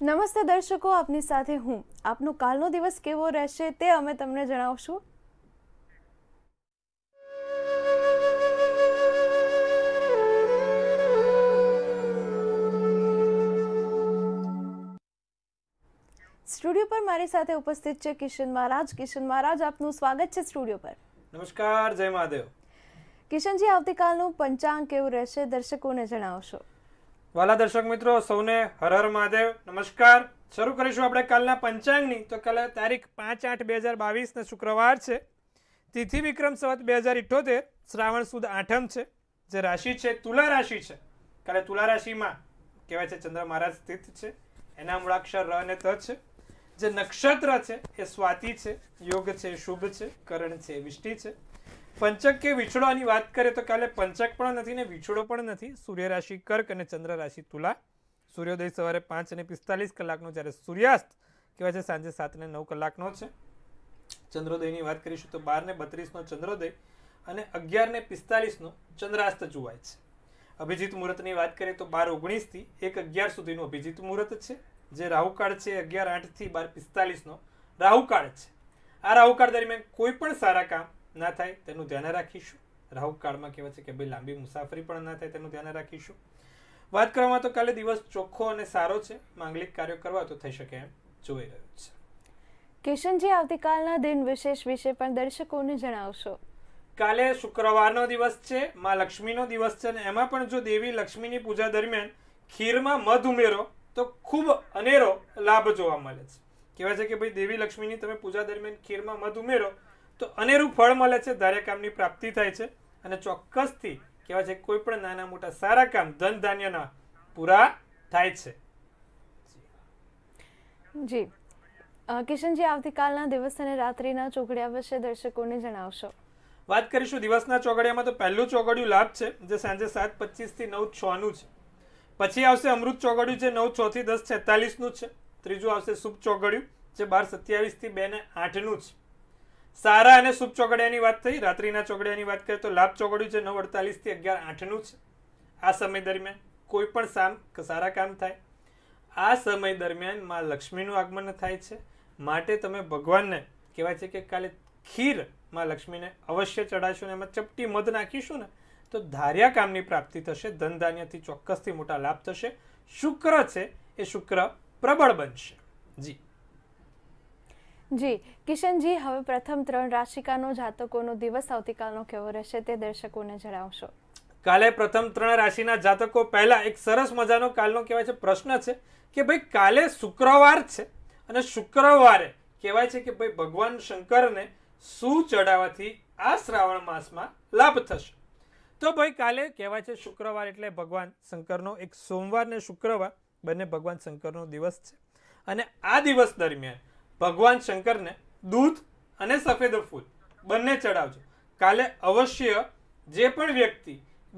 નમસ્તે દર્શકો આપની સાથે હું આપનો કાલનો દિવસ કેવો રહેશે તે અમે તમને જણાવશું સ્ટુડિયો પર મારી સાથે ઉપસ્થિત છે કિશન મહારાજ કિશન મહારાજ આપનું સ્વાગત છે સ્ટુડિયો પર નમસ્કાર જય મહાદેવ કિશનજી આવતીકાલનું પંચાંગ કેવું રહેશે દર્શકોને જણાવશો વાલા દર્શક મિત્રો સૌને હર હર મહાદેવ નમસ્કાર શરૂ કરીશું આપણે કાલના પંચાંગની તો કાલે તારીખ પાંચ આઠ બે હજાર બાવીસને શુક્રવાર છે તિથિ વિક્રમ સવત બે હજાર ઇઠોતેર શ્રાવણ સુદ આઠમ છે જે રાશિ છે તુલા રાશિ છે કાલે તુલા રાશિમાં કહેવાય છે ચંદ્ર મહારાજ સ્થિત છે એના મૂળાક્ષર ર અને ત છે જે નક્ષત્ર છે એ સ્વાતિ છે યોગ છે શુભ છે કરણ છે વિષ્ટિ છે પંચક કે વિછોડાની વાત કરીએ તો કાલે પંચક પણ નથી ને વિછોડો પણ નથી સૂર્ય રાશિ કર્ક અને ચંદ્ર રાશિ તુલા સૂર્યોદય સવારે પાંચ અને પિસ્તાલીસ કલાકનો જ્યારે સૂર્યાસ્ત કહેવાય છે સાંજે સાત ને નવ કલાકનો છે ચંદ્રોદયની વાત કરીશું તો બાર ને બત્રીસનો ચંદ્રોદય અને અગિયાર ને પિસ્તાલીસનો ચંદ્રાસ્ત જોવાય છે અભિજીત મુહૂર્તની વાત કરીએ તો બાર ઓગણીસથી એક અગિયાર સુધીનું અભિજીત મુહૂર્ત છે જે રાહુકાળ છે અગિયાર આઠથી બાર પિસ્તાલીસનો રાહુકાળ છે આ રાહુકાળ દરમિયાન કોઈ પણ સારા કામ ના થાય તેનું ધ્યાન રાખીશું કાળમાં કહેવાય છે કે ભાઈ લાંબી મુસાફરી પણ ના થાય તેનું ધ્યાન રાખીશું વાત કરવામાં તો કાલે દિવસ ચોખ્ખો અને સારો છે માંગલિક કાર્યો કરવા તો થઈ શકે એમ જોઈ રહ્યું છે કિશનજી આવતીકાલના દિન વિશેષ વિશે પણ દર્શકોને જણાવશો કાલે શુક્રવારનો દિવસ છે માં લક્ષ્મીનો દિવસ છે અને એમાં પણ જો દેવી લક્ષ્મીની પૂજા દરમિયાન ખીરમાં મધ ઉમેરો તો ખૂબ અનેરો લાભ જોવા મળે છે કહેવાય છે કે ભાઈ દેવી લક્ષ્મીની તમે પૂજા દરમિયાન ખીરમાં મધ ઉમેરો તો અનેરું ફળ મળે છે ધાર્યા કામની પ્રાપ્તિ થાય છે અને ચોક્કસથી કહેવાય છે કોઈ પણ નાના મોટા સારા કામ ધન ધાન્યના પૂરા થાય છે જી કિશનજી આવતીકાલના દિવસ અને રાત્રિના ચોગડિયા વિશે દર્શકોને જણાવશો વાત કરીશું દિવસના ચોગડિયામાં તો પહેલું ચોગડિયું લાભ છે જે સાંજે સાત પચીસથી નવ છનું છે પછી આવશે અમૃત ચોગડિયું જે નવ છથી દસ છેતાલીસનું છે ત્રીજું આવશે શુભ ચોગડિયું જે બાર સત્યાવીસથી બે ને આઠનું છે સારા અને શુભ ચોકડિયાની વાત થઈ રાત્રિના ચોકડિયાની વાત કરીએ તો લાભ ચોગડિયું છે નવ અડતાલીસથી અગિયાર આઠનું છે આ સમય દરમિયાન કોઈ પણ સામ સારા કામ થાય આ સમય દરમિયાન માં લક્ષ્મીનું આગમન થાય છે માટે તમે ભગવાનને કહેવાય છે કે કાલે ખીર માં લક્ષ્મીને અવશ્ય ચડાવશું ને એમાં ચપટી મધ નાખીશું ને તો ધાર્યા કામની પ્રાપ્તિ થશે ધન ધાન્યથી ચોક્કસથી મોટા લાભ થશે શુક્ર છે એ શુક્ર પ્રબળ બનશે જી જી કિશનજી હવે પ્રથમ ત્રણ રાશિકાનો જાતકોનો દિવસ આવતીકાલનો કેવો રહેશે તે દર્શકોને જણાવશો કાલે પ્રથમ ત્રણ રાશિના જાતકો પહેલા એક સરસ મજાનો કાલનો કહેવાય છે પ્રશ્ન છે કે ભાઈ કાલે શુક્રવાર છે અને શુક્રવારે કહેવાય છે કે ભાઈ ભગવાન શંકરને શું ચડાવવાથી આ શ્રાવણ માસમાં લાભ થશે તો ભાઈ કાલે કહેવાય છે શુક્રવાર એટલે ભગવાન શંકરનો એક સોમવાર ને શુક્રવાર બંને ભગવાન શંકરનો દિવસ છે અને આ દિવસ દરમિયાન ભગવાન શંકરને દૂધ અને સફેદ ફૂલ બંને ચડાવજો કાલે અવશ્ય જે પણ વ્યક્તિ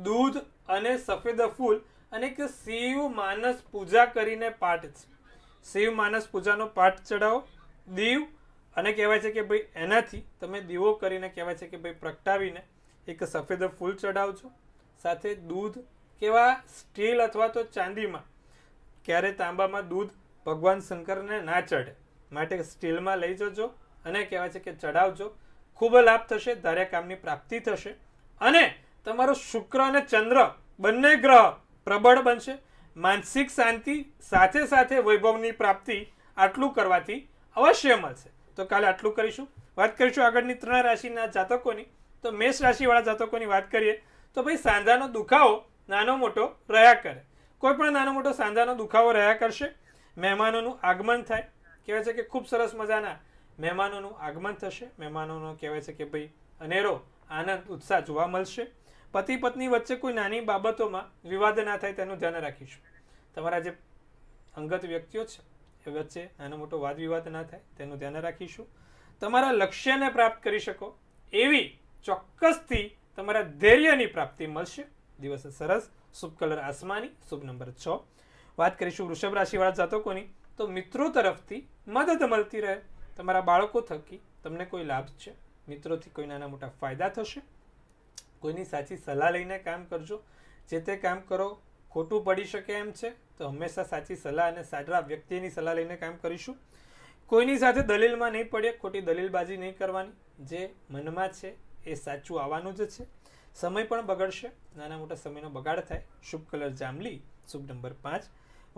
દૂધ અને સફેદ ફૂલ અને કે શિવ માનસ પૂજા કરીને પાઠ શિવ માનસ પૂજાનો પાઠ ચડાવો દીવ અને કહેવાય છે કે ભાઈ એનાથી તમે દીવો કરીને કહેવાય છે કે ભાઈ પ્રગટાવીને એક સફેદ ફૂલ ચડાવજો સાથે દૂધ કેવા સ્ટીલ અથવા તો ચાંદીમાં ક્યારે તાંબામાં દૂધ ભગવાન શંકરને ના ચડે માટે સ્ટીલમાં લઈ જજો અને કહેવાય છે કે ચડાવજો ખૂબ લાભ થશે ધાર્યા કામની પ્રાપ્તિ થશે અને તમારો શુક્ર અને ચંદ્ર બંને ગ્રહ પ્રબળ બનશે માનસિક શાંતિ સાથે સાથે વૈભવની પ્રાપ્તિ આટલું કરવાથી અવશ્ય મળશે તો કાલે આટલું કરીશું વાત કરીશું આગળની ત્રણ રાશિના જાતકોની તો મેષ રાશિવાળા જાતકોની વાત કરીએ તો ભાઈ સાંધાનો દુખાવો નાનો મોટો રહ્યા કરે કોઈ પણ નાનો મોટો સાંધાનો દુખાવો રહ્યા કરશે મહેમાનોનું આગમન થાય કહેવાય છે કે ખૂબ સરસ મજાના મહેમાનોનું આગમન થશે મહેમાનોનો કહેવાય છે કે ભાઈ અનેરો આનંદ ઉત્સાહ જોવા મળશે પતિ પત્ની વચ્ચે કોઈ નાની બાબતોમાં વિવાદ ના થાય તેનું ધ્યાન રાખીશું તમારા જે અંગત વ્યક્તિઓ છે એ વચ્ચે નાનો મોટો વાદ વિવાદ ના થાય તેનું ધ્યાન રાખીશું તમારા લક્ષ્યને પ્રાપ્ત કરી શકો એવી ચોક્કસથી તમારા ધૈર્યની પ્રાપ્તિ મળશે દિવસે સરસ શુભ કલર આસમાની શુભ નંબર છ વાત કરીશું વૃષભ રાશિવાળા જાતકોની તો મિત્રો તરફથી મદદ મળતી રહે તમારા બાળકો થકી તમને કોઈ લાભ છે મિત્રોથી કોઈ નાના મોટા ફાયદા થશે કોઈની સાચી સલાહ લઈને કામ કરજો જે તે કામ કરો ખોટું પડી શકે એમ છે તો હંમેશા સાચી સલાહ અને સારા વ્યક્તિની સલાહ લઈને કામ કરીશું કોઈની સાથે દલીલમાં નહીં પડીએ ખોટી દલીલબાજી નહીં કરવાની જે મનમાં છે એ સાચું આવવાનું જ છે સમય પણ બગડશે નાના મોટા સમયનો બગાડ થાય શુભ કલર જાંબલી શુભ નંબર પાંચ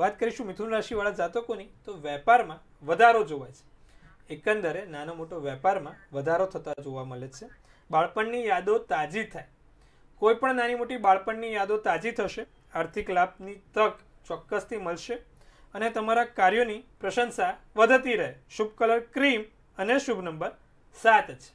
વાત કરીશું મિથુન રાશિવાળા જાતકોની તો વેપારમાં વધારો જોવાય છે એકંદરે નાનો મોટો વેપારમાં વધારો થતા જોવા મળે છે બાળપણની યાદો તાજી થાય કોઈ પણ નાની મોટી બાળપણની યાદો તાજી થશે આર્થિક લાભની તક ચોક્કસથી મળશે અને તમારા કાર્યોની પ્રશંસા વધતી રહે શુભ કલર ક્રીમ અને શુભ નંબર સાત છે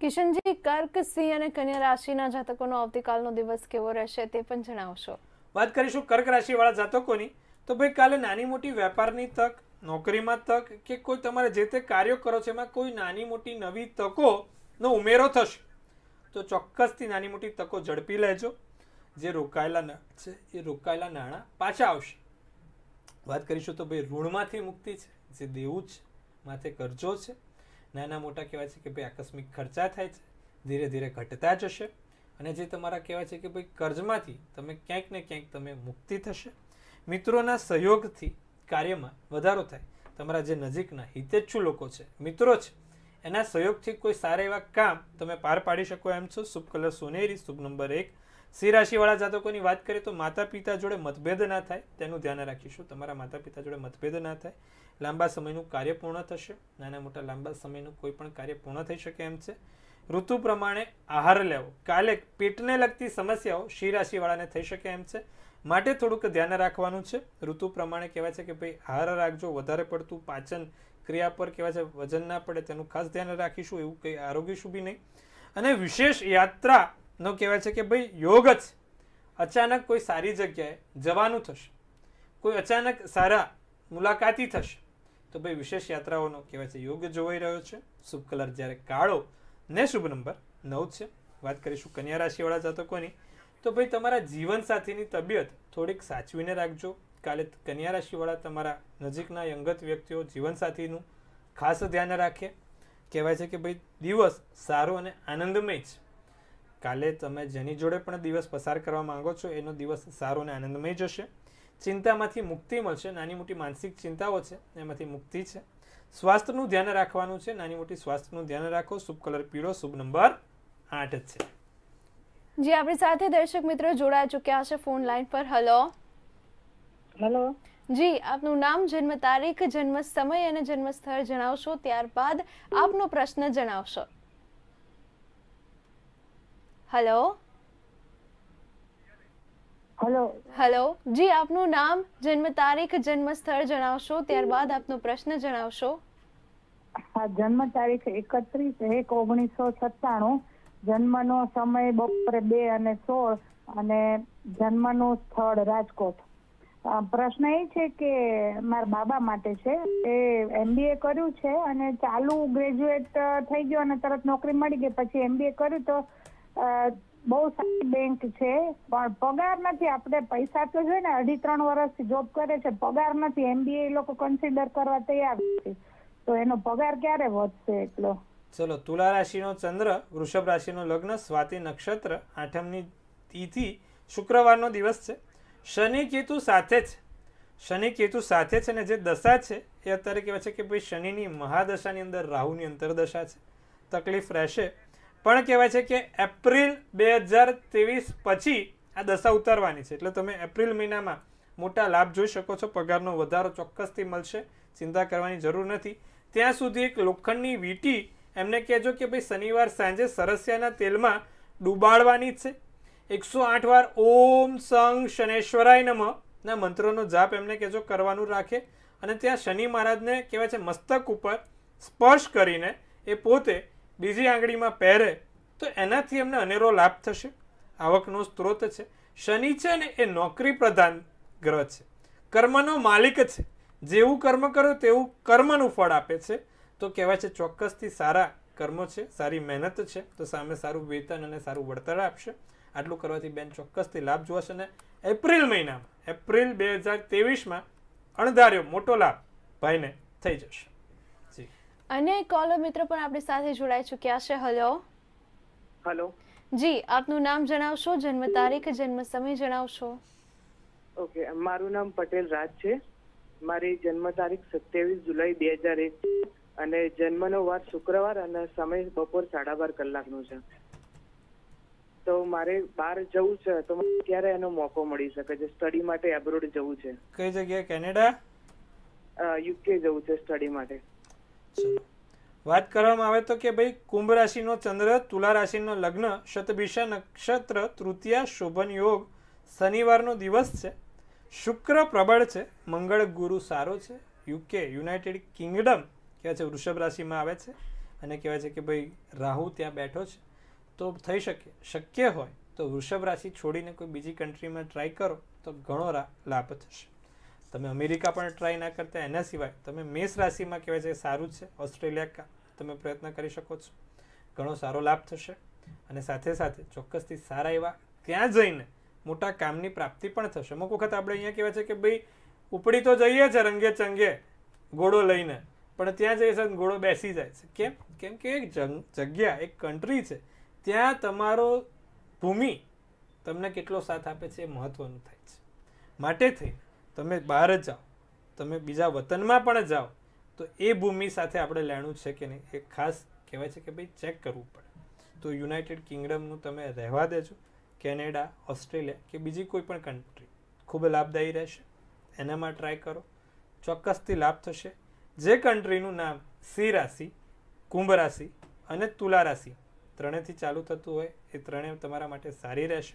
કિશનજી કર્ક અને કન્યા રાશિના જાતકોનો આવતીકાલનો દિવસ કેવો રહેશે તે પણ જણાવશો વાત કરીશું કર્ક રાશિવાળા જાતકોની તો ભાઈ કાલે નાની મોટી વેપારની તક નોકરીમાં તક કે કોઈ તમારે જે તે કાર્યો કરો છો એમાં કોઈ નાની મોટી નવી તકોનો ઉમેરો થશે તો ચોક્કસથી નાની મોટી તકો ઝડપી લેજો જે રોકાયેલા છે એ રોકાયેલા નાણાં પાછા આવશે વાત કરીશું તો ભાઈ ઋણમાંથી મુક્તિ છે જે દેવું છે માથે કરજો છે નાના મોટા કહેવાય છે કે ભાઈ આકસ્મિક ખર્ચા થાય છે ધીરે ધીરે ઘટતા જશે અને જે તમારા કહેવાય છે કે ભાઈ કર્જમાંથી તમે ક્યાંક ને ક્યાંક તમે મુક્તિ થશે મિત્રોના સહયોગથી કાર્યમાં વધારો થાય તમારા જે નજીકના હિતેચ્છુ લોકો છે મિત્રો છે એના સહયોગથી કોઈ સારા એવા કામ તમે પાર પાડી શકો એમ છો શુભ કલર સોનેરી શુભ નંબર એક સિંહ રાશિવાળા જાતકોની વાત કરીએ તો માતા પિતા જોડે મતભેદ ના થાય તેનું ધ્યાન રાખીશું તમારા માતા પિતા જોડે મતભેદ ના થાય લાંબા સમયનું કાર્ય પૂર્ણ થશે નાના મોટા લાંબા સમયનું કોઈ પણ કાર્ય પૂર્ણ થઈ શકે એમ છે ઋતુ પ્રમાણે આહાર લેવો કાલે પેટને લગતી સમસ્યાઓ શી રાશિવાળાને થઈ શકે એમ છે માટે થોડુંક ધ્યાન રાખવાનું છે ઋતુ પ્રમાણે કહેવાય છે કે ભાઈ આહાર રાખજો વધારે પડતું પાચન ક્રિયા પર કહેવાય છે વજન ના પડે તેનું ખાસ ધ્યાન રાખીશું એવું કંઈ આરોગીશું બી નહીં અને વિશેષ યાત્રાનો કહેવાય છે કે ભાઈ યોગ જ અચાનક કોઈ સારી જગ્યાએ જવાનું થશે કોઈ અચાનક સારા મુલાકાતી થશે તો ભાઈ વિશેષ યાત્રાઓનો કહેવાય છે યોગ જોવાઈ રહ્યો છે શુભ કલર જ્યારે કાળો ને શુભ નંબર નવ છે વાત કરીશું કન્યા રાશિવાળા જાતકોની તો ભાઈ તમારા જીવનસાથીની તબિયત થોડીક સાચવીને રાખજો કાલે કન્યા રાશિવાળા તમારા નજીકના અંગત વ્યક્તિઓ જીવનસાથીનું ખાસ ધ્યાન રાખે કહેવાય છે કે ભાઈ દિવસ સારો અને આનંદમય છે કાલે તમે જેની જોડે પણ દિવસ પસાર કરવા માંગો છો એનો દિવસ સારો અને આનંદમય જશે ચિંતામાંથી મુક્તિ મળશે નાની મોટી માનસિક ચિંતાઓ છે એમાંથી મુક્તિ છે સ્વાસ્થ્યનું ધ્યાન રાખવાનું છે નાની મોટી સ્વાસ્થ્યનું ધ્યાન રાખો શુભ કલર પીળો શુભ નંબર આઠ જ છે જી આપણી સાથે દર્શક મિત્રો જોડાઈ ચૂક્યા છે ફોન લાઈન પર હલો હેલો જી આપનું નામ જન્મ તારીખ જન્મ સમય અને જન્મ સ્થળ જણાવશો ત્યારબાદ આપનો પ્રશ્ન જણાવશો હેલો હેલો હેલો જી આપનું નામ જન્મ તારીખ જન્મ સ્થળ જણાવશો ત્યારબાદ આપનો પ્રશ્ન જણાવશો હા જન્મ તારીખ એકત્રીસ એક ઓગણીસો સત્તાણું જન્મનો સમય બપોરે બે અને સોળ અને જન્મનું સ્થળ રાજકોટ પ્રશ્ન એ છે કે મારા બાબા માટે છે એ એમબીએ કર્યું છે અને ચાલુ ગ્રેજ્યુએટ થઈ ગયો અને તરત નોકરી મળી ગઈ પછી એમબીએ કર્યું તો બહુ સારી બેંક છે પણ પગાર નથી આપણે પૈસા તો જોઈએ ને અઢી ત્રણ વર્ષથી જોબ કરે છે પગાર નથી એમબીએ લોકો કન્સિડર કરવા તૈયાર છે તો એનો પગાર ક્યારે વધશે એટલો ચલો તુલા રાશિનો ચંદ્ર વૃષભ રાશિનો લગ્ન સ્વાતિ નક્ષત્ર આઠમની તિથિ શુક્રવારનો દિવસ છે શનિ કેતુ સાથે જ શનિ કેતુ સાથે છે ને જે દશા છે એ અત્યારે કહેવાય છે કે ભાઈ શનિની મહાદશાની અંદર રાહુની અંતરદશા છે તકલીફ રહેશે પણ કહેવાય છે કે એપ્રિલ બે હજાર ત્રેવીસ પછી આ દશા ઉતારવાની છે એટલે તમે એપ્રિલ મહિનામાં મોટા લાભ જોઈ શકો છો પગારનો વધારો ચોક્કસથી મળશે ચિંતા કરવાની જરૂર નથી ત્યાં સુધી એક લોખંડની વીટી એમને કહેજો કે ભાઈ શનિવાર સાંજે સરસ્યાના તેલમાં ડૂબાડવાની જ છે એકસો આઠ વાર ઓમ સંગ શનેશ્વરાય નમ ના મંત્રોનો જાપ એમને કહેજો કરવાનું રાખે અને ત્યાં શનિ મહારાજને કહેવાય છે મસ્તક ઉપર સ્પર્શ કરીને એ પોતે બીજી આંગળીમાં પહેરે તો એનાથી એમને અનેરો લાભ થશે આવકનો સ્ત્રોત છે શનિ છે ને એ નોકરી પ્રધાન ગ્રહ છે કર્મનો માલિક છે જેવું કર્મ કરો તેવું કર્મનું ફળ આપે છે તો કહેવાય છે ચોક્કસથી સારા કર્મો છે સારી મહેનત છે તો સામે સારું વેતન અને સારું વળતર આપશે આટલું કરવાથી બેન ચોક્કસથી લાભ જોશે ને એપ્રિલ મહિનામાં એપ્રિલ બે હજાર તેવીસમાં અણધાર્યો મોટો લાભ ભાઈને થઈ જશે અને એક કોલર મિત્ર પણ આપણી સાથે જોડાઈ ચૂક્યા છે હલો હલો જી આપનું નામ જણાવશો જન્મ તારીખ જન્મ સમય જણાવશો ઓકે મારું નામ પટેલ રાજ છે મારી જન્મ તારીખ સત્યાવીસ જુલાઈ બે હજાર એક અને જન્મનો વાર શુક્રવાર અને સમય બપોર સાડા બાર કલાકનો છે તો મારે બહાર જવું છે તો ક્યારે એનો મોકો મળી શકે છે સ્ટડી માટે એબ્રોડ જવું છે કઈ જગ્યાએ કેનેડા યુકે જવું છે સ્ટડી માટે ચલો વાત કરવામાં આવે તો કે ભાઈ કુંભ રાશિનો ચંદ્ર તુલા રાશિનો લગ્ન શતભિષા નક્ષત્ર તૃતીય શોભન યોગ શનિવારનો દિવસ છે શુક્ર પ્રબળ છે મંગળ ગુરુ સારો છે યુકે યુનાઇટેડ કિંગડમ કહેવાય છે વૃષભ રાશિમાં આવે છે અને કહેવાય છે કે ભાઈ રાહુ ત્યાં બેઠો છે તો થઈ શકે શક્ય હોય તો વૃષભ રાશિ છોડીને કોઈ બીજી કન્ટ્રીમાં ટ્રાય કરો તો ઘણો લાભ થશે તમે અમેરિકા પણ ટ્રાય ના કરતા એના સિવાય તમે મેષ રાશિમાં કહેવાય છે સારું છે ઓસ્ટ્રેલિયા કા તમે પ્રયત્ન કરી શકો છો ઘણો સારો લાભ થશે અને સાથે સાથે ચોક્કસથી સારા એવા ત્યાં જઈને મોટા કામની પ્રાપ્તિ પણ થશે અમુક વખત આપણે અહીંયા કહેવાય છે કે ભાઈ ઉપડી તો જઈએ છે રંગે ચંગે ઘોડો લઈને પણ ત્યાં જઈએ છે ઘોડો બેસી જાય છે કેમ કેમ કે એક જગ્યા એક કન્ટ્રી છે ત્યાં તમારો ભૂમિ તમને કેટલો સાથ આપે છે એ મહત્વનું થાય છે માટે થઈ તમે બહાર જ જાઓ તમે બીજા વતનમાં પણ જાઓ તો એ ભૂમિ સાથે આપણે લેણું છે કે નહીં એ ખાસ કહેવાય છે કે ભાઈ ચેક કરવું પડે તો યુનાઇટેડ કિંગડમનું તમે રહેવા દેજો કેનેડા ઓસ્ટ્રેલિયા કે બીજી કોઈ પણ કન્ટ્રી ખૂબ લાભદાયી રહેશે એનામાં ટ્રાય કરો ચોક્કસથી લાભ થશે જે કન્ટ્રીનું નામ સિંહ રાશિ કુંભ રાશિ અને તુલા રાશિ ત્રણેથી ચાલુ થતું હોય એ ત્રણેય તમારા માટે સારી રહેશે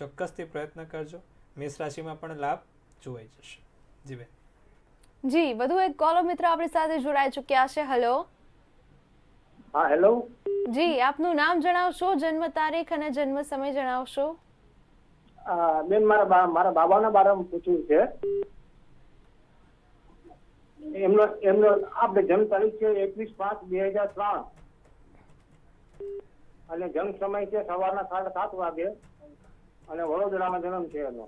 ચોક્કસથી પ્રયત્ન કરજો મેષ રાશિમાં પણ લાભ જોવાઈ જશે જી બેન જી વધુ એક કોલર મિત્ર આપણી સાથે જોડાઈ ચૂક્યા છે હેલો હા હેલો જી આપનું નામ જણાવશો જન્મ તારીખ અને જન્મ સમય જણાવશો બેન મારા મારા બાબાના બારામાં પૂછવું છે એમનો એમનો આપણે જન્મ તારીખ છે એકવીસ પાંચ બે હજાર ત્રણ અને જન્મ સમય છે સવારના સાડા સાત વાગે અને વડોદરામાં જન્મ છે એનો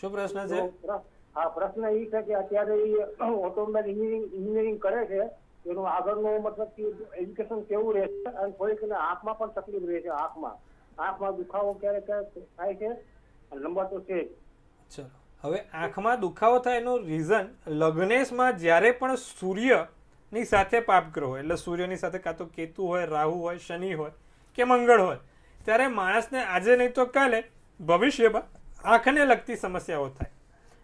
શું પ્રશ્ન છે હા પ્રશ્ન એ છે કે અત્યારે એ ઓટોમોબાઈલ એન્જિનિયરિંગ ઇન્જિનિયરિંગ કરે છે એનું આગળનું મતલબ કે એજ્યુકેશન કેવું રહેશે અને થોડીક આંખમાં પણ તકલીફ રહે છે આંખમાં આંખમાં દુખાવો ક્યારેક ક્યારેક થાય છે નંબર તો છે ચલો હવે આંખમાં દુખાવો થાય એનું રીઝન લગ્નેશમાં જ્યારે પણ સૂર્યની સાથે પાપ ગ્રહ હોય એટલે સૂર્યની સાથે કાં તો કેતુ હોય રાહુ હોય શનિ હોય કે મંગળ હોય ત્યારે માણસને આજે નહીં તો કાલે ભવિષ્યમાં આંખને લગતી સમસ્યાઓ થાય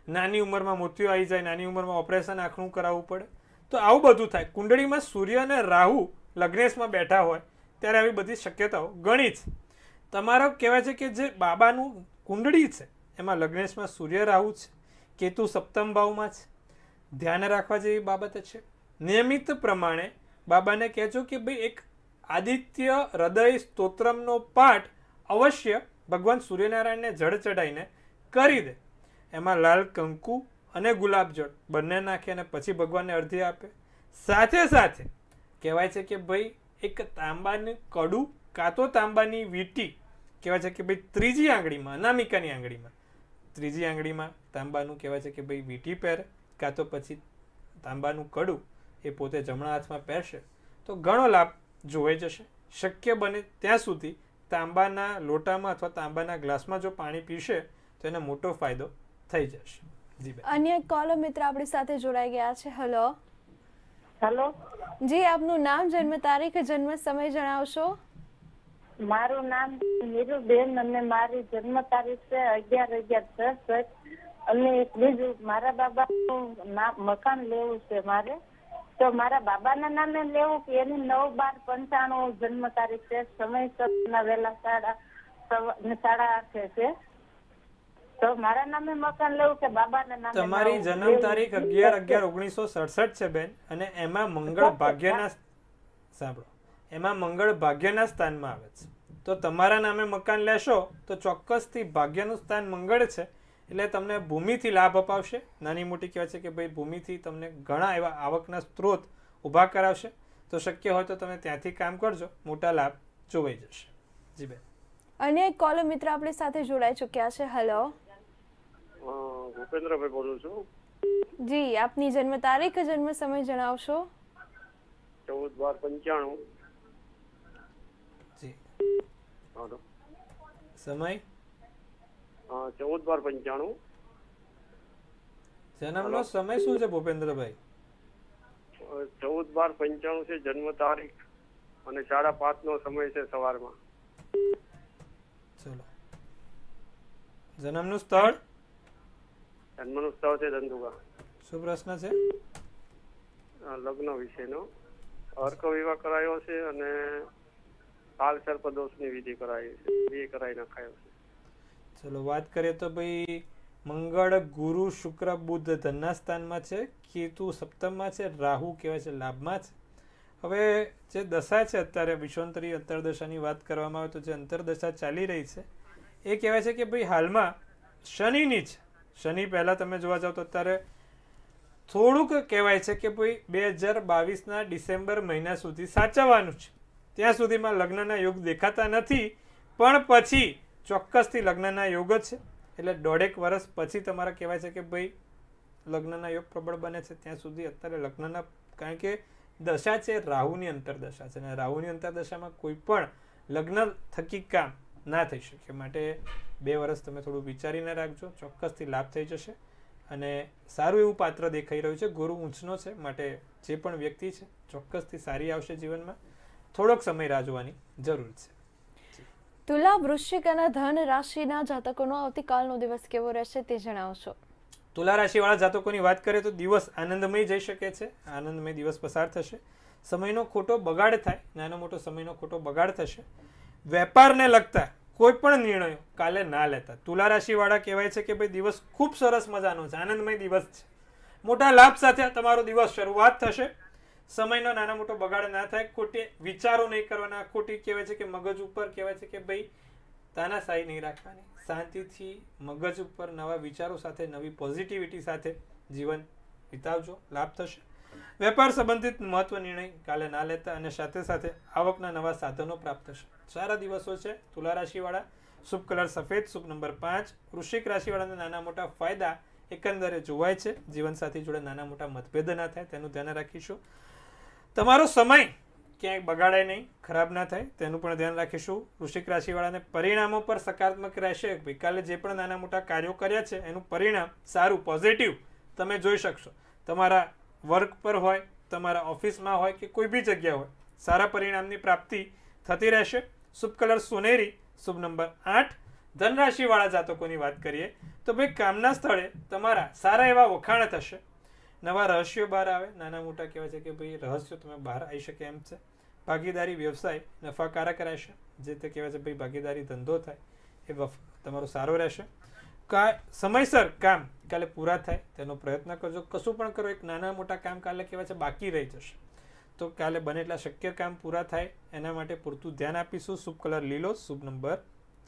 નાની ઉંમરમાં મોતિયો આવી જાય નાની ઉંમરમાં ઓપરેશન આંખનું કરાવવું પડે તો આવું બધું થાય કુંડળીમાં સૂર્ય અને રાહુ લગ્નેશમાં બેઠા હોય ત્યારે આવી બધી શક્યતાઓ ઘણી છે તમારો કહેવાય છે કે જે બાબાનું કુંડળી છે એમાં લગ્નેશમાં સૂર્ય રાહુ છે કેતુ સપ્તમ ભાવમાં છે ધ્યાન રાખવા જેવી બાબત છે નિયમિત પ્રમાણે બાબાને કહેજો કે ભાઈ એક આદિત્ય હૃદય સ્તોત્રમનો પાઠ અવશ્ય ભગવાન સૂર્યનારાયણને જળ ચઢાઈને કરી દે એમાં લાલ કંકુ અને ગુલાબજળ બંને નાખે અને પછી ભગવાનને અર્ધી આપે સાથે સાથે કહેવાય છે કે ભાઈ એક તાંબાનું કડું કાં તો તાંબાની વીટી કહેવાય છે કે ભાઈ ત્રીજી આંગળીમાં અનામિકાની આંગળીમાં ત્રીજી આંગળીમાં તાંબાનું કહેવાય છે કે ભાઈ વીટી પહેરે કાં તો પછી તાંબાનું કડું એ પોતે જમણા હાથમાં પહેરશે તો ઘણો લાભ જોવાઈ જશે શક્ય બને ત્યાં સુધી તાંબાના લોટામાં અથવા તાંબાના ગ્લાસમાં જો પાણી પીશે તો એને મોટો ફાયદો થઈ જશે અન્ય કોલર મિત્ર આપણી સાથે જોડાઈ ગયા છે હેલો હેલો જી આપનું નામ જન્મ તારીખ જન્મ સમય જણાવશો મારું નામ નીરુબેન અને મારી જન્મ તારીખ છે અગિયાર અગિયાર છસઠ અને બીજું મારા બાબાનું મકાન લેવું છે મારે તો મારા બાબાના નામે લેવું કે એની નવ બાર પંચાણું જન્મ તારીખ છે સમય વહેલા સાડા સાડા આઠે છે તો મારા નામે મકાન લેવું કે બાબાના નામે તમારી જન્મ તારીખ અગિયાર અગિયાર ઓગણીસો સડસઠ છે બેન અને એમાં મંગળ ભાગ્યના સાંભળો એમાં મંગળ ભાગ્યના સ્થાનમાં આવે છે તો તમારા નામે મકાન લેશો તો ચોક્કસથી ભાગ્યનું સ્થાન મંગળ છે એટલે તમને ભૂમિથી લાભ અપાવશે નાની મોટી કહેવાય છે કે ભાઈ ભૂમિથી તમને ઘણા એવા આવકના સ્ત્રોત ઊભા કરાવશે તો શક્ય હોય તો તમે ત્યાંથી કામ કરજો મોટા લાભ જોવાઈ જશે જી બેન અને એક કોલર મિત્ર આપણી સાથે જોડાઈ ચૂક્યા છે હેલો ભૂપેન્દ્રભાઈ બોલું છું જી આપની જન્મ તારીખ જન્મ સમય જણાવશો ચૌદ બાર પંચાણું જી સમય ચૌદ બાર પંચાણું જન્મનો સમય શું છે ભૂપેન્દ્રભાઈ ચૌદ બાર પંચાણું છે જન્મ તારીખ અને સાડા પાંચ નો સમય છે સવારમાં ચલો જન્મનું સ્થળ જન્મનું સ્થળ છે ધંધુકા શું પ્રશ્ન છે લગ્ન વિશેનો અર્ક વિવાહ કરાયો છે અને કાલ સર્પદોષની વિધિ કરાવી છે વિધિ કરાવી નાખાયો છે ચલો વાત કરીએ તો ભાઈ મંગળ ગુરુ શુક્ર બુદ્ધ ધનના સ્થાનમાં છે કેતુ સપ્તમમાં છે રાહુ કહેવાય છે લાભમાં છે હવે જે દશા છે અત્યારે વિશ્વંતરી અંતરદશાની વાત કરવામાં આવે તો જે અંતરદશા ચાલી રહી છે એ કહેવાય છે કે ભાઈ હાલમાં શનિની જ શનિ પહેલાં તમે જોવા જાઓ તો અત્યારે થોડુંક કહેવાય છે કે ભાઈ બે હજાર બાવીસના ડિસેમ્બર મહિના સુધી સાચવવાનું છે ત્યાં સુધીમાં લગ્નના યોગ દેખાતા નથી પણ પછી ચોક્કસથી લગ્નના યોગ જ છે એટલે દોઢેક વર્ષ પછી તમારા કહેવાય છે કે ભાઈ લગ્નના યોગ પ્રબળ બને છે ત્યાં સુધી અત્યારે લગ્નના કારણ કે દશા છે રાહુની અંતરદશા છે અને રાહુની અંતરદશામાં કોઈ પણ લગ્ન થકી કામ ના થઈ શકે માટે બે વર્ષ તમે થોડું વિચારીને રાખજો ચોક્કસથી લાભ થઈ જશે અને સારું એવું પાત્ર દેખાઈ રહ્યું છે ગુરુ ઊંચનો છે માટે જે પણ વ્યક્તિ છે ચોક્કસથી સારી આવશે જીવનમાં થોડોક સમય રાહ જોવાની જરૂર છે તુલા વૃશ્ચિક અને ધન રાશિના જાતકોનો આવતીકાલનો દિવસ કેવો રહેશે તે જણાવશો તુલા રાશિવાળા જાતકોની વાત કરીએ તો દિવસ આનંદમય જઈ શકે છે આનંદમય દિવસ પસાર થશે સમયનો ખોટો બગાડ થાય નાનો મોટો સમયનો ખોટો બગાડ થશે વેપારને લગતા કોઈ પણ નિર્ણયો કાલે ના લેતા તુલા રાશિવાળા કહેવાય છે કે ભાઈ દિવસ ખૂબ સરસ મજાનો છે આનંદમય દિવસ છે મોટા લાભ સાથે તમારો દિવસ શરૂઆત થશે સમયનો નાના મોટો બગાડ ના થાય ખોટી વિચારો નહીં કરવાના ખોટી કહેવાય છે કે મગજ ઉપર કહેવાય છે કે ભાઈ તાનાશાહી નહીં રાખવાની શાંતિથી મગજ ઉપર નવા વિચારો સાથે નવી પોઝિટિવિટી સાથે જીવન વિતાવજો લાભ થશે વેપાર સંબંધિત મહત્વ નિર્ણય કાલે ના લેતા અને સાથે સાથે આવકના નવા સાધનો પ્રાપ્ત થશે સારા દિવસો છે તુલા રાશિવાળા શુભ કલર સફેદ શુભ નંબર પાંચ વૃશ્ચિક રાશિવાળાના નાના મોટા ફાયદા એકંદરે જોવાય છે જીવનસાથી જોડે નાના મોટા મતભેદ ના થાય તેનું ધ્યાન રાખીશું તમારો સમય ક્યાંય બગાડાય નહીં ખરાબ ના થાય તેનું પણ ધ્યાન રાખીશું વૃશ્ચિક રાશિવાળાને પરિણામો પર સકારાત્મક રહેશે ગઈકાલે જે પણ નાના મોટા કાર્યો કર્યા છે એનું પરિણામ સારું પોઝિટિવ તમે જોઈ શકશો તમારા વર્ક પર હોય તમારા ઓફિસમાં હોય કે કોઈ બી જગ્યા હોય સારા પરિણામની પ્રાપ્તિ થતી રહેશે શુભ કલર સોનેરી શુભ નંબર આઠ ધનરાશિવાળા જાતકોની વાત કરીએ તો ભાઈ કામના સ્થળે તમારા સારા એવા વખાણ થશે નવા રહસ્યો બહાર આવે નાના મોટા કહેવાય છે કે ભાઈ રહસ્યો તમે બહાર આવી શકે એમ છે ભાગીદારી વ્યવસાય નફાકારક રહેશે જે તે કહેવાય છે ભાઈ ભાગીદારી ધંધો થાય એ તમારો સારો રહેશે કા સમયસર કામ કાલે પૂરા થાય તેનો પ્રયત્ન કરજો કશું પણ કરો એક નાના મોટા કામ કાલે કહેવાય છે બાકી રહી જશે તો કાલે બને એટલા શક્ય કામ પૂરા થાય એના માટે પૂરતું ધ્યાન આપીશું શુભ કલર લીલો શુભ નંબર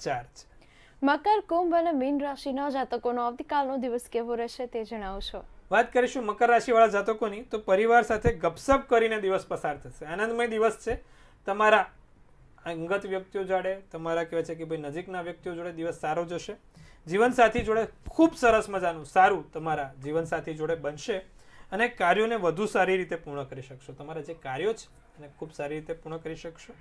ચાર છે મકર કુંભ અને મીન રાશિના જાતકોનો આવતીકાલનો દિવસ કેવો રહેશે તે જણાવશો વાત કરીશું મકર રાશિવાળા જાતકોની તો પરિવાર સાથે ગપસપ કરીને દિવસ પસાર થશે આનંદમય દિવસ છે તમારા અંગત વ્યક્તિઓ જોડે તમારા કહેવાય છે કે ભાઈ નજીકના વ્યક્તિઓ જોડે દિવસ સારો જશે જીવનસાથી જોડે ખૂબ સરસ મજાનું સારું તમારા જીવનસાથી જોડે બનશે અને કાર્યોને વધુ સારી રીતે પૂર્ણ કરી શકશો તમારા જે કાર્યો છે એને ખૂબ સારી રીતે પૂર્ણ કરી શકશો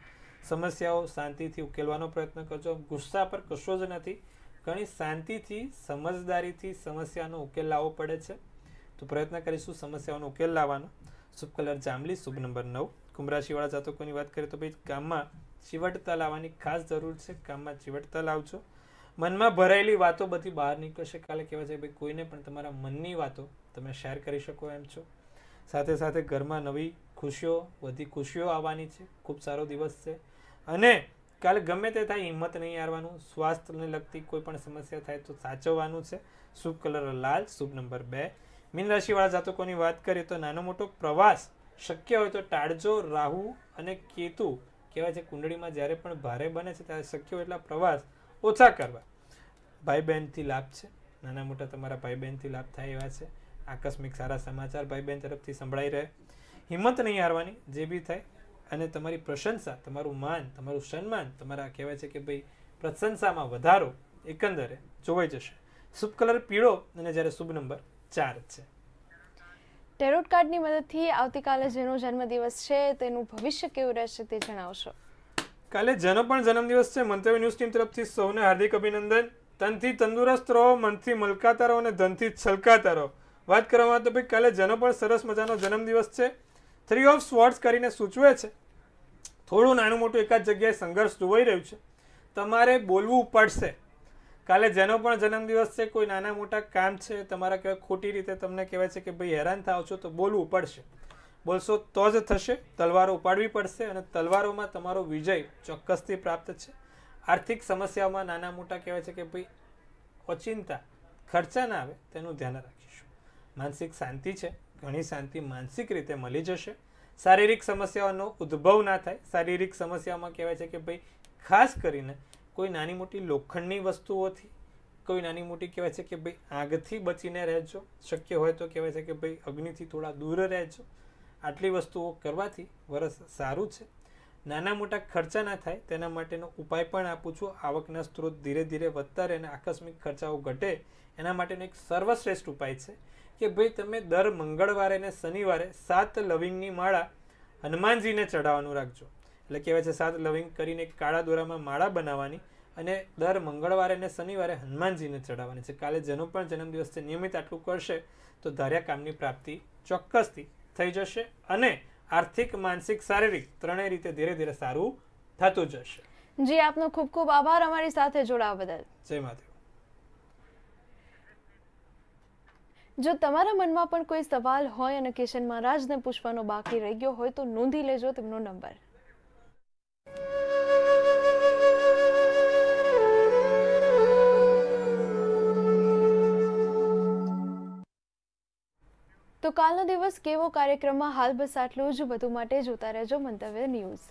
સમસ્યાઓ શાંતિથી ઉકેલવાનો પ્રયત્ન કરજો ગુસ્સા પર કશો જ નથી ઘણી શાંતિથી સમજદારીથી સમસ્યાનો ઉકેલ લાવવો પડે છે તો પ્રયત્ન કરીશું સમસ્યાઓનો ઉકેલ લાવવાનો શુભ કલર જાંબલી શુભ નંબર નવ કુંભરાશીવાળા જાતકોની વાત કરીએ તો ભાઈ કામમાં ચીવટતા લાવવાની ખાસ જરૂર છે કામમાં ચીવટતા લાવજો મનમાં ભરાયેલી વાતો બધી બહાર નીકળશે કાલે કહેવાય છે ભાઈ કોઈને પણ તમારા મનની વાતો તમે શેર કરી શકો એમ છો સાથે સાથે ઘરમાં નવી ખુશીઓ બધી ખુશીઓ આવવાની છે ખૂબ સારો દિવસ છે અને કાલે ગમે તે થાય હિંમત નહીં આવવાનું સ્વાસ્થ્યને લગતી કોઈ પણ સમસ્યા થાય તો સાચવવાનું છે શુભ કલર લાલ શુભ નંબર બે મીન રાશિવાળા જાતકોની વાત કરીએ તો નાનો મોટો પ્રવાસ શક્ય હોય તો ટાળજો રાહુ અને કેતુ કહેવાય છે કુંડળીમાં જ્યારે પણ ભારે બને છે ત્યારે શક્ય હોય એટલા પ્રવાસ ઓછા કરવા ભાઈ બહેનથી લાભ છે નાના મોટા તમારા ભાઈ બહેનથી લાભ થાય એવા છે આકસ્મિક સારા સમાચાર ભાઈ બહેન તરફથી સંભળાઈ રહે હિંમત નહીં હારવાની જે બી થાય અને તમારી પ્રશંસા તમારું માન તમારું સન્માન તમારા કહેવાય છે કે ભાઈ પ્રશંસામાં વધારો એકંદરે જોવાઈ જશે શુભ કલર પીળો અને જ્યારે શુભ નંબર ચાર છે ટેરોટ કાર્ડની મદદથી આવતીકાલે જેનો જન્મદિવસ છે તેનું ભવિષ્ય કેવું રહેશે તે જણાવશો કાલે જેનો પણ જન્મદિવસ છે મંત્રવ્ય ન્યૂઝ ટીમ તરફથી સૌને હાર્દિક અભિનંદન તનથી તંદુરસ્ત રહો મનથી મલકાતા રહો અને ધનથી છલકાતા રહો વાત કરવામાં તો ભાઈ કાલે જેનો પણ સરસ મજાનો જન્મદિવસ છે થ્રી ઓફ સ્વોર્ડ્સ કરીને સૂચવે છે થોડું નાનું મોટું એકાદ જગ્યાએ સંઘર્ષ જોવાઈ રહ્યું છે તમારે બોલવું પડશે કાલે જેનો પણ જન્મદિવસ છે કોઈ નાના મોટા કામ છે તમારા કહેવાય ખોટી રીતે તમને કહેવાય છે કે ભાઈ હેરાન થાવ છો તો બોલવું પડશે બોલશો તો જ થશે તલવારો ઉપાડવી પડશે અને તલવારોમાં તમારો વિજય ચોક્કસથી પ્રાપ્ત છે આર્થિક સમસ્યાઓમાં નાના મોટા કહેવાય છે કે ભાઈ અચિંતા ખર્ચા ના આવે તેનું ધ્યાન રાખીશું માનસિક શાંતિ છે ઘણી શાંતિ માનસિક રીતે મળી જશે શારીરિક સમસ્યાઓનો ઉદ્ભવ ના થાય શારીરિક સમસ્યાઓમાં કહેવાય છે કે ભાઈ ખાસ કરીને કોઈ નાની મોટી લોખંડની વસ્તુઓથી કોઈ નાની મોટી કહેવાય છે કે ભાઈ આગથી બચીને રહેજો શક્ય હોય તો કહેવાય છે કે ભાઈ અગ્નિથી થોડા દૂર રહેજો આટલી વસ્તુઓ કરવાથી વરસ સારું છે નાના મોટા ખર્ચા ના થાય તેના માટેનો ઉપાય પણ આપું છું આવકના સ્ત્રોત ધીરે ધીરે વધતા રહે અને આકસ્મિક ખર્ચાઓ ઘટે એના માટેનો એક સર્વશ્રેષ્ઠ ઉપાય છે કે ભાઈ તમે દર મંગળવારે અને શનિવારે સાત લવિંગની માળા હનુમાનજીને ચઢાવવાનું રાખજો એટલે કહેવાય છે સાત લવિંગ કરીને કાળા દોરામાં માળા બનાવવાની અને દર મંગળવારે અને શનિવારે હનુમાનજીને ચડાવવાની છે કાલે જેનો પણ જન્મદિવસ છે નિયમિત આટલું કરશે તો ધાર્યા કામની પ્રાપ્તિ ચોક્કસથી થઈ જશે અને આર્થિક માનસિક શારીરિક ત્રણેય રીતે ધીરે ધીરે સારું થતું જશે જી આપનો ખૂબ ખૂબ આભાર અમારી સાથે જોડાવા બદલ જય માધવ જો તમારા મનમાં પણ કોઈ સવાલ હોય અને કિશન મહારાજને પૂછવાનો બાકી રહી ગયો હોય તો નોંધી લેજો તેમનો નંબર તો કાલનો દિવસ કેવો કાર્યક્રમમાં હાલ બસ આટલું જ બધું માટે જોતા રહેજો મંતવ્ય ન્યૂઝ